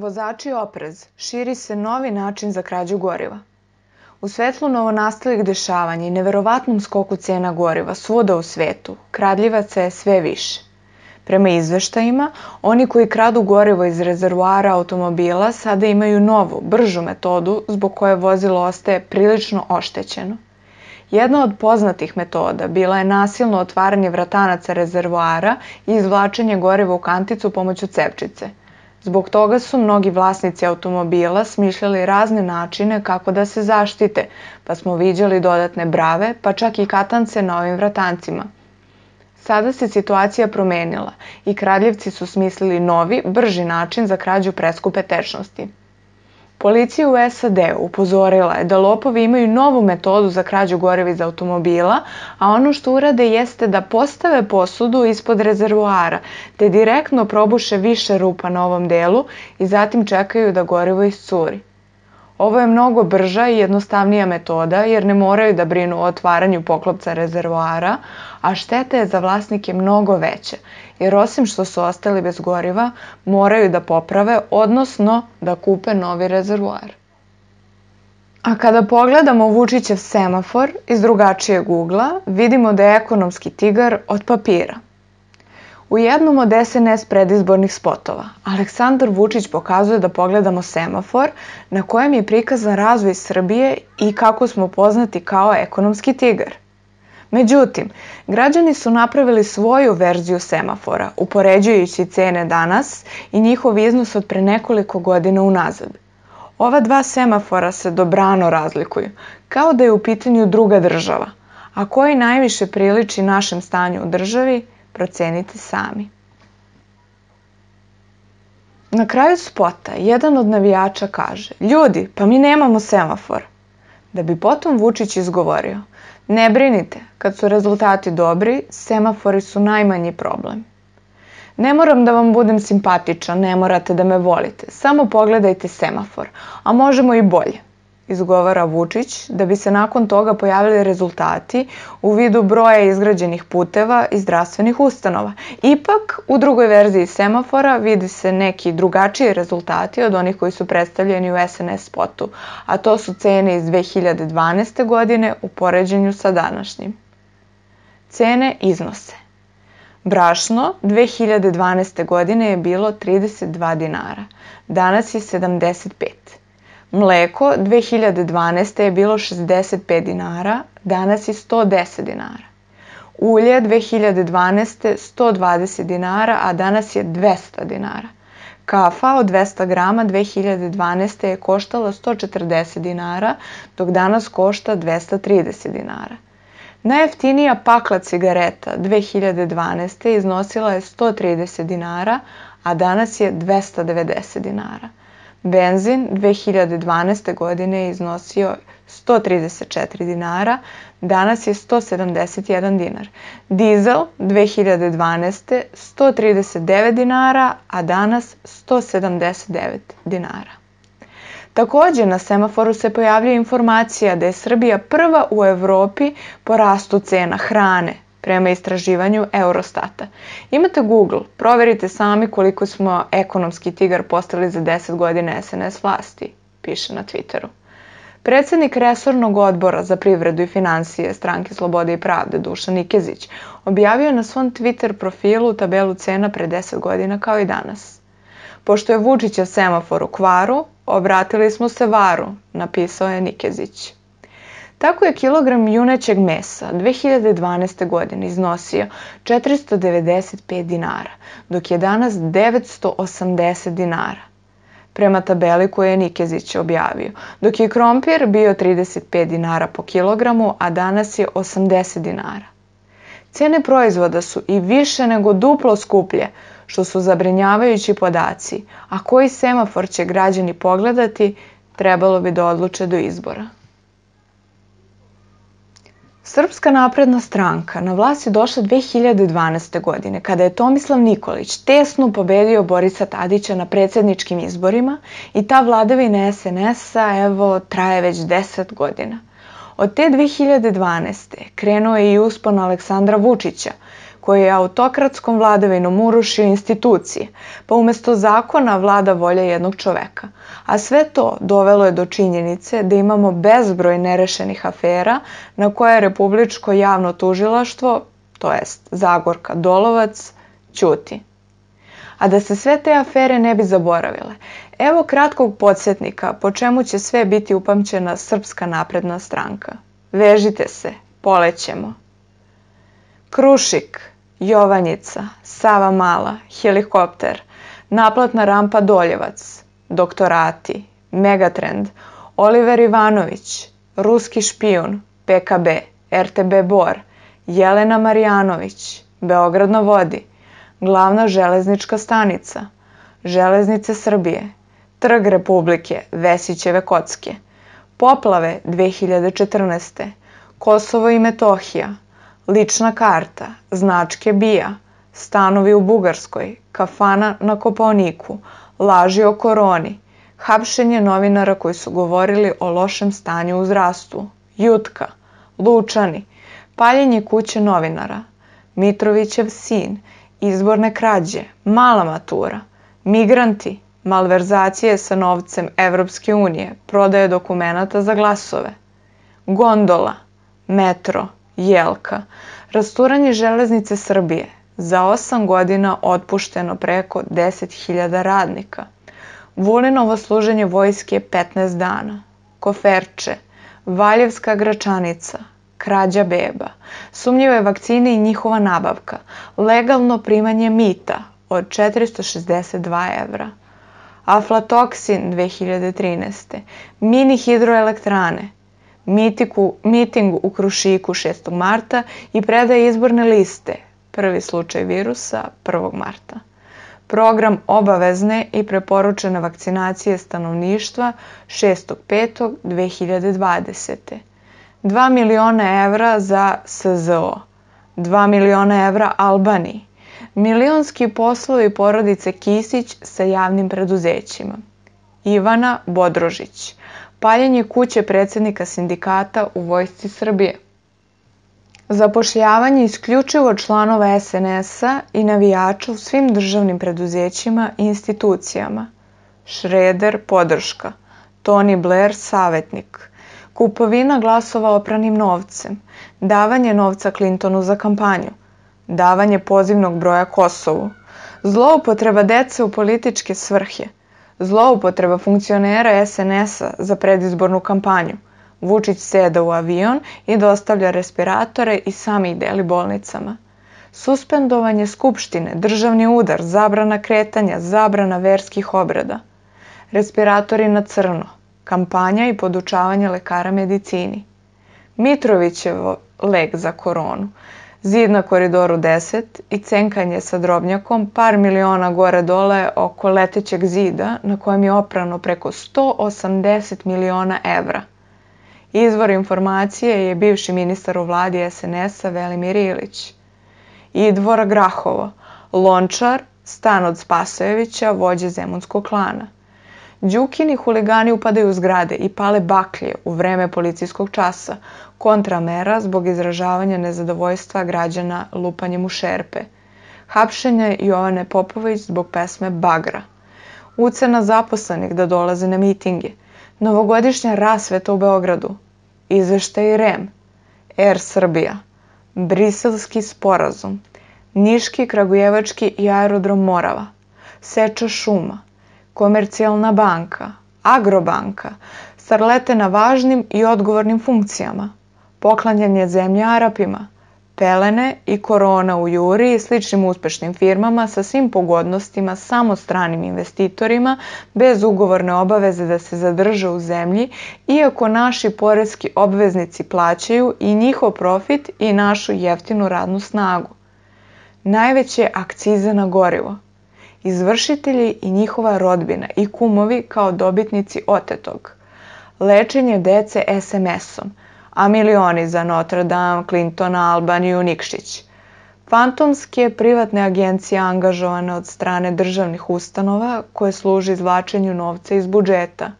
Vozači oprez, širi se novi način za krađu goriva. U svetlu novonastalih dešavanja i neverovatnom skoku cena goriva svuda u svetu, kradljivaca je sve više. Prema izveštajima, oni koji kradu gorivo iz rezervoara automobila sada imaju novu, bržu metodu zbog koje vozilo ostaje prilično oštećeno. Jedna od poznatih metoda bila je nasilno otvaranje vratanaca rezervoara i izvlačenje goriva u kanticu pomoću cepčice – Zbog toga su mnogi vlasnici automobila smišljali razne načine kako da se zaštite, pa smo viđali dodatne brave, pa čak i katance na ovim vratancima. Sada se situacija promenila i kradljevci su smislili novi, brži način za krađu preskupe tečnosti. Policija u sad upozorila je da lopovi imaju novu metodu za krađu goriva iz automobila, a ono što urade jeste da postave posudu ispod rezervoara, te direktno probuše više rupa na ovom delu i zatim čekaju da gorivo iscuri. Ovo je mnogo brža i jednostavnija metoda jer ne moraju da brinu o otvaranju poklopca rezervoara, a šteta je za vlasnike mnogo veća jer osim što su ostali bez goriva, moraju da poprave, odnosno da kupe novi rezervoar. A kada pogledamo Vučićev semafor iz drugačijeg ugla, vidimo da je ekonomski tigar od papira – U jednom od SNS predizbornih spotova Aleksandar Vučić pokazuje da pogledamo semafor na kojem je prikazan razvoj Srbije i kako smo poznati kao ekonomski tigar. Međutim, građani su napravili svoju verziju semafora, upoređujući cene danas i njihov iznos od pre nekoliko godina unazad. Ova dva semafora se dobrano razlikuju, kao da je u pitanju druga država, a koji najviše priliči našem stanju u državi – Procenite sami. Na kraju spota jedan od navijača kaže Ljudi, pa mi nemamo semafor. Da bi potom Vučić izgovorio Ne brinite, kad su rezultati dobri, semafori su najmanji problem. Ne moram da vam budem simpatičan, ne morate da me volite, samo pogledajte semafor, a možemo i bolje izgovara Vučić, da bi se nakon toga pojavili rezultati u vidu broja izgrađenih puteva i zdravstvenih ustanova. Ipak, u drugoj verziji semafora vidi se neki drugačiji rezultati od onih koji su predstavljeni u SNS spotu, a to su cene iz 2012. godine u poređenju sa današnjim. Cene iznose. Brašno 2012. godine je bilo 32 dinara, danas je 75 dinara Mleko 2012. je bilo 65 dinara, danas je 110 dinara. Ulje 2012. 120 dinara, a danas je 200 dinara. Kafa od 200 grama 2012. je koštala 140 dinara, dok danas košta 230 dinara. Najjeftinija pakla cigareta 2012. iznosila je 130 dinara, a danas je 290 dinara. Benzin 2012. godine je iznosio 134 dinara, danas je 171 dinar. Dizel 2012. 139 dinara, a danas 179 dinara. Takođe, na semaforu se pojavljuje informacija da je Srbija prva u Evropi po rastu cena hrane, prema istraživanju Eurostata. Imate Google, proverite sami koliko smo ekonomski tigar postali za 10 godina SNS vlasti, piše na Twitteru. Predsednik Resornog odbora za privredu i financije Stranke Slobode i Pravde Dušan Nikezić objavio na svom Twitter profilu tabelu cena pre 10 godina kao i danas. Pošto je Vučića semafor u kvaru, obratili smo se varu, napisao je Nikezić. Tako je kilogram junećeg mesa 2012. godine iznosio 495 dinara, dok je danas 980 dinara prema tabeli koju je Nikezić objavio, dok je krompir bio 35 dinara po kilogramu, a danas je 80 dinara. Cene proizvoda su i više nego duplo skuplje, što su zabrinjavajući podaci, a koji semafor će građani pogledati, trebalo bi da odluče do izbora. Srpska napredna stranka na vlast je došla 2012. godine kada je Tomislav Nikolić tesno pobedio Borisa Tadića na predsedničkim izborima i ta vladavina SNS-a evo traje već 10 godina. Od te 2012. krenuo je i uspon Aleksandra Vučića koji je autokratskom vladavinom urušio institucije, pa umesto zakona vlada volja jednog čoveka. A sve to dovelo je do činjenice da imamo bezbroj nerešenih afera na koje je Republičko javno tužilaštvo, to jest Zagorka Dolovac, ćuti. A da se sve te afere ne bi zaboravile, evo kratkog podsjetnika po čemu će sve biti upamćena Srpska napredna stranka. Vežite se, polećemo. Krušik, Jovanjica, Sava Mala, Helikopter, Naplatna rampa Doljevac, Doktorati, Megatrend, Oliver Ivanović, Ruski špijun, PKB, RTB Bor, Jelena Marijanović, Beograd na vodi, glavna železnička stanica, Železnice Srbije, Trg Republike, Vesićeve kocke, Poplave 2014. Kosovo i Metohija, lična karta, značke bija, stanovi u Bugarskoj, kafana na Koponiku, laži o koroni, hapšenje novinara koji su govorili o lošem stanju u zrastu, jutka, lučani, paljenje kuće novinara, Mitrovićev sin, izborne krađe, mala matura, migranti, malverzacije sa novcem Evropske unije, prodaje dokumenata za glasove, gondola, metro – Jelka. Rasturanje železnice Srbije. Za 8 godina otpušteno preko 10.000 radnika. Vulinovo služenje vojske je 15 dana. Koferče. Valjevska gračanica. Krađa beba. Sumnjive vakcine i njihova nabavka. Legalno primanje mita od 462 evra. Aflatoksin 2013. Mini hidroelektrane mitiku, miting u Krušiku 6. marta i predaje izborne liste, prvi slučaj virusa 1. marta. Program obavezne i preporučene vakcinacije stanovništva 6.5.2020. 2 miliona evra za SZO, 2 miliona evra Albaniji, milionski poslovi porodice Kisić sa javnim preduzećima. Ivana Bodrožić – paljenje kuće predsednika sindikata u Vojsci Srbije, zapošljavanje isključivo članova SNS-a i navijača u svim državnim preduzećima i institucijama, Šreder podrška, Tony Blair savetnik, kupovina glasova opranim novcem, davanje novca Clintonu za kampanju, davanje pozivnog broja Kosovu, zloupotreba dece u političke svrhe – zloupotreba funkcionera SNS-a za predizbornu kampanju. Vučić seda u avion i dostavlja respiratore i sami ih deli bolnicama. Suspendovanje skupštine, državni udar, zabrana kretanja, zabrana verskih obreda. Respiratori na crno, kampanja i podučavanje lekara medicini. Mitrovićevo lek za koronu zid na koridoru 10 i cenkanje sa drobnjakom par miliona gore dole oko letećeg zida na kojem je oprano preko 180 miliona evra. Izvor informacije je bivši ministar u vladi SNS-a Velimir Ilić. I dvora Grahovo, lončar, stan od Spasojevića, vođe Zemunskog klana – Đukini huligani upadaju u zgrade i pale baklje u vreme policijskog časa, kontramera zbog izražavanja nezadovoljstva građana lupanjem u šerpe. Hapšenje Jovane Popović zbog pesme Bagra. Ucena zaposlenih da dolaze na mitinge. Novogodišnja rasveta u Beogradu. Izveštaj REM. Air Srbija. Briselski sporazum. Niški, Kragujevački i aerodrom Morava. Seča šuma Komercijalna banka, Agrobanka, starlete na važnim i odgovornim funkcijama, poklanjanje zemlje Arapima, pelene i korona u Juri i sličnim uspešnim firmama sa svim pogodnostima samo stranim investitorima bez ugovorne obaveze da se zadrže u zemlji, iako naši porezki obveznici plaćaju i njihov profit i našu jeftinu radnu snagu. Najveće akcize na gorivo – izvršitelji i njihova rodbina i kumovi kao dobitnici otetog, lečenje dece SMS-om, a milioni za Notre Dame, Clintona, Albaniju, Nikšić. Fantomske privatne agencije angažovane od strane državnih ustanova koje služi izvlačenju novca iz budžeta.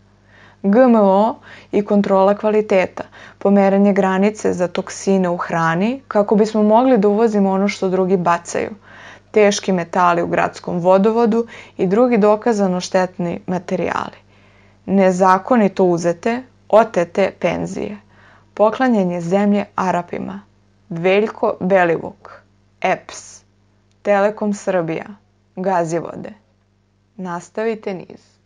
GMO i kontrola kvaliteta, pomeranje granice za toksine u hrani kako bismo mogli da uvozimo ono što drugi bacaju – teški metali u gradskom vodovodu i drugi dokazano štetni materijali. Nezakonito uzete, otete penzije. Poklanjanje zemlje Arapima. Veljko Belivuk. EPS. Telekom Srbija. Gazivode. Nastavite niz.